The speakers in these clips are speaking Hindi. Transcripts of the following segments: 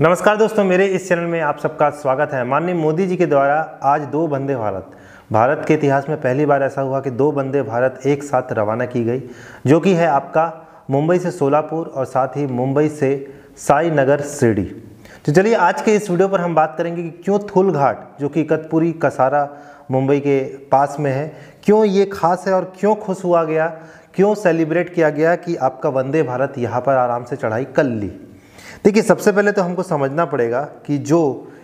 नमस्कार दोस्तों मेरे इस चैनल में आप सबका स्वागत है माननीय मोदी जी के द्वारा आज दो वंदे भारत भारत के इतिहास में पहली बार ऐसा हुआ कि दो वंदे भारत एक साथ रवाना की गई जो कि है आपका मुंबई से सोलापुर और साथ ही मुंबई से साई नगर सिरडी तो चलिए आज के इस वीडियो पर हम बात करेंगे कि क्यों थुल घाट जो कि कतपुरी कसारा मुंबई के पास में है क्यों ये खास है और क्यों खुश हुआ गया क्यों सेलिब्रेट किया गया कि आपका वंदे भारत यहाँ पर आराम से चढ़ाई कर ली देखिए सबसे पहले तो हमको समझना पड़ेगा कि जो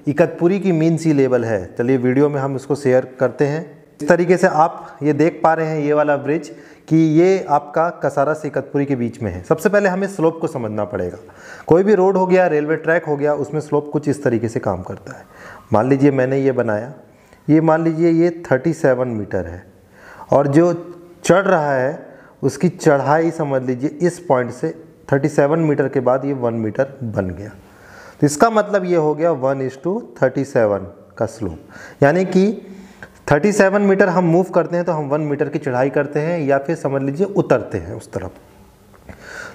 इकतपुरी की मीन सी लेवल है चलिए वीडियो में हम इसको शेयर करते हैं इस तरीके से आप ये देख पा रहे हैं ये वाला ब्रिज कि ये आपका कसारा से इकतपुरी के बीच में है सबसे पहले हमें स्लोप को समझना पड़ेगा कोई भी रोड हो गया रेलवे ट्रैक हो गया उसमें स्लोप कुछ इस तरीके से काम करता है मान लीजिए मैंने ये बनाया ये मान लीजिए ये 37 मीटर है और जो चढ़ रहा है उसकी चढ़ाई समझ लीजिए इस पॉइंट से 37 मीटर के बाद ये वन मीटर बन गया तो इसका मतलब ये हो गया वन इज टू थर्टी का स्लोप यानी कि 37 मीटर हम मूव करते हैं तो हम वन मीटर की चढ़ाई करते हैं या फिर समझ लीजिए उतरते हैं उस तरफ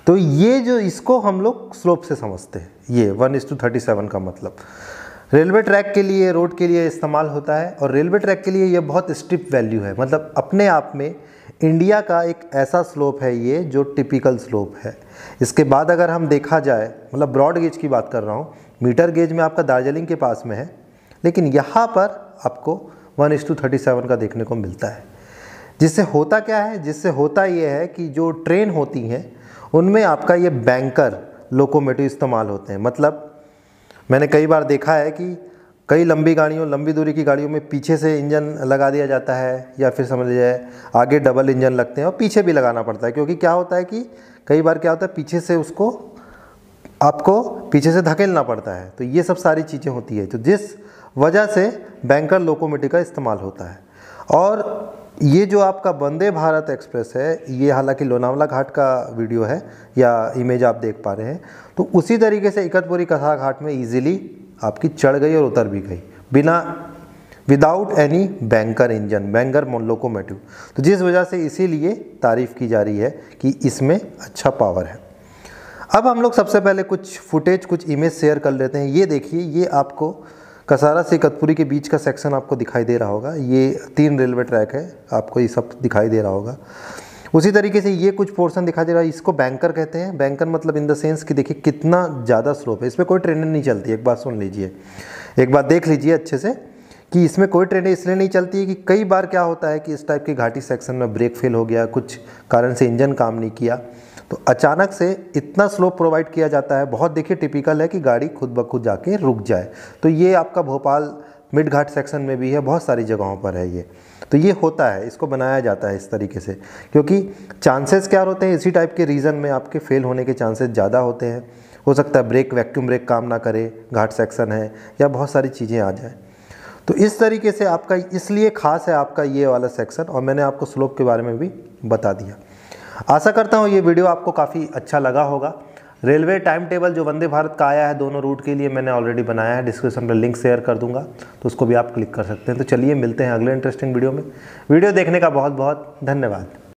तो ये जो इसको हम लोग स्लोप से समझते हैं ये one is to thirty seven का मतलब रेलवे ट्रैक के लिए रोड के लिए इस्तेमाल होता है और रेलवे ट्रैक के लिए ये बहुत स्टिप वैल्यू है मतलब अपने आप में इंडिया का एक ऐसा स्लोप है ये जो टिपिकल स्लोप है इसके बाद अगर हम देखा जाए मतलब ब्रॉड गेज की बात कर रहा हूँ मीटर गेज में आपका दार्जिलिंग के पास में है लेकिन यहाँ पर आपको one is to thirty seven का देखने को मिलता है जिससे होता क्या है जिससे होता ये है कि जो ट्रेन होती हैं उनमें आपका ये बैंकर लोकोमेटिव इस्तेमाल होते हैं मतलब मैंने कई बार देखा है कि कई लंबी गाड़ियों लंबी दूरी की गाड़ियों में पीछे से इंजन लगा दिया जाता है या फिर समझ लीजिए आगे डबल इंजन लगते हैं और पीछे भी लगाना पड़ता है क्योंकि क्या होता है कि कई बार क्या होता है पीछे से उसको आपको पीछे से धकेलना पड़ता है तो ये सब सारी चीज़ें होती है तो जिस वजह से बैंकर लोकोमेटिव का इस्तेमाल होता है और ये जो आपका वंदे भारत एक्सप्रेस है ये हालांकि लोनावला घाट का वीडियो है या इमेज आप देख पा रहे हैं तो उसी तरीके से इकतपुरी कथा घाट में इजीली आपकी चढ़ गई और उतर भी गई बिना without any banker engine banker locomotive तो जिस वजह से इसीलिए तारीफ़ की जा रही है कि इसमें अच्छा पावर है अब हम लोग सबसे पहले कुछ फुटेज कुछ इमेज शेयर कर लेते हैं ये देखिए ये आपको कसारा से कतपुरी के बीच का सेक्शन आपको दिखाई दे रहा होगा ये तीन रेलवे ट्रैक है आपको ये सब दिखाई दे रहा होगा उसी तरीके से ये कुछ पोर्सन दिखा दे रहा है इसको बैंकर कहते हैं बैंकर मतलब इन द सेंस कि देखिए कितना ज़्यादा स्लोप है इसमें कोई ट्रेनें नहीं चलती एक बात सुन लीजिए एक बार देख लीजिए अच्छे से कि इसमें कोई ट्रेनें इसलिए नहीं चलती है कि कई बार क्या होता है कि इस टाइप की घाटी सेक्शन में ब्रेक फेल हो गया कुछ कारण से इंजन काम नहीं किया तो अचानक से इतना स्लोप प्रोवाइड किया जाता है बहुत देखिए टिपिकल है कि गाड़ी खुद ब खुद जाके रुक जाए तो ये आपका भोपाल मिड घाट सेक्शन में भी है बहुत सारी जगहों पर है ये तो ये होता है इसको बनाया जाता है इस तरीके से क्योंकि चांसेस क्या होते हैं इसी टाइप के रीज़न में आपके फेल होने के चांसेस ज़्यादा होते हैं हो सकता है ब्रेक वैक्यूम ब्रेक काम ना करे घाट सेक्शन है या बहुत सारी चीज़ें आ जाएँ तो इस तरीके से आपका इसलिए ख़ास है आपका ये वाला सेक्शन और मैंने आपको स्लोप के बारे में भी बता दिया आशा करता हूँ ये वीडियो आपको काफ़ी अच्छा लगा होगा रेलवे टाइम टेबल जो वंदे भारत का आया है दोनों रूट के लिए मैंने ऑलरेडी बनाया है डिस्क्रिप्शन में लिंक शेयर कर दूंगा तो उसको भी आप क्लिक कर सकते हैं तो चलिए मिलते हैं अगले इंटरेस्टिंग वीडियो में वीडियो देखने का बहुत बहुत धन्यवाद